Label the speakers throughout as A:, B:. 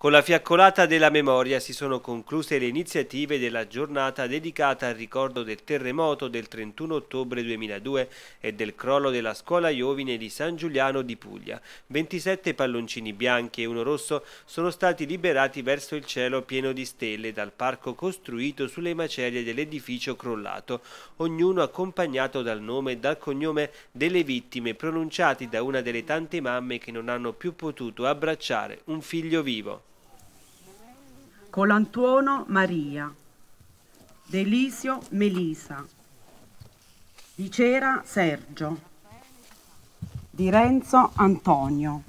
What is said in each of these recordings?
A: Con la fiaccolata della memoria si sono concluse le iniziative della giornata dedicata al ricordo del terremoto del 31 ottobre 2002 e del crollo della scuola Iovine di San Giuliano di Puglia. 27 palloncini bianchi e uno rosso sono stati liberati verso il cielo pieno di stelle dal parco costruito sulle macerie dell'edificio crollato, ognuno accompagnato dal nome e dal cognome delle vittime pronunciati da una delle tante mamme che non hanno più potuto abbracciare un figlio vivo.
B: Colantuono Maria, Delisio Melisa, Di Cera Sergio, Di Renzo Antonio.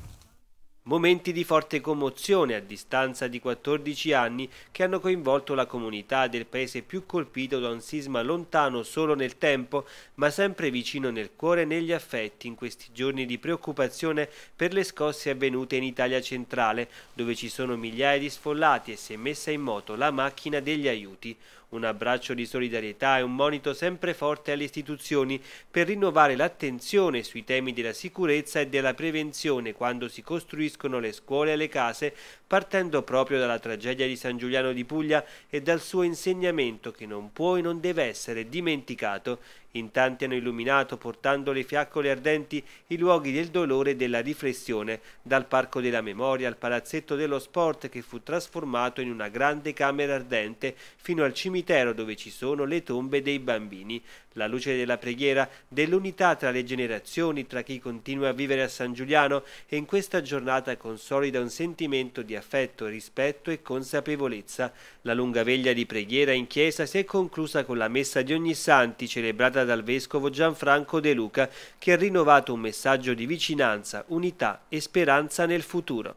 A: Momenti di forte commozione a distanza di 14 anni che hanno coinvolto la comunità del paese più colpito da un sisma lontano solo nel tempo, ma sempre vicino nel cuore e negli affetti in questi giorni di preoccupazione per le scosse avvenute in Italia centrale, dove ci sono migliaia di sfollati e si è messa in moto la macchina degli aiuti. Un abbraccio di solidarietà e un monito sempre forte alle istituzioni per rinnovare l'attenzione sui temi della sicurezza e della prevenzione quando si costruiscono le scuole e le case, partendo proprio dalla tragedia di San Giuliano di Puglia e dal suo insegnamento che non può e non deve essere dimenticato in tanti hanno illuminato, portando le fiaccole ardenti, i luoghi del dolore e della riflessione, dal Parco della Memoria al Palazzetto dello Sport che fu trasformato in una grande camera ardente, fino al cimitero dove ci sono le tombe dei bambini. La luce della preghiera, dell'unità tra le generazioni, tra chi continua a vivere a San Giuliano e in questa giornata consolida un sentimento di affetto, rispetto e consapevolezza. La lunga veglia di preghiera in chiesa si è conclusa con la messa di ogni santi celebrata dedicata dal vescovo Gianfranco De Luca, che ha rinnovato un messaggio di vicinanza, unità e speranza nel futuro.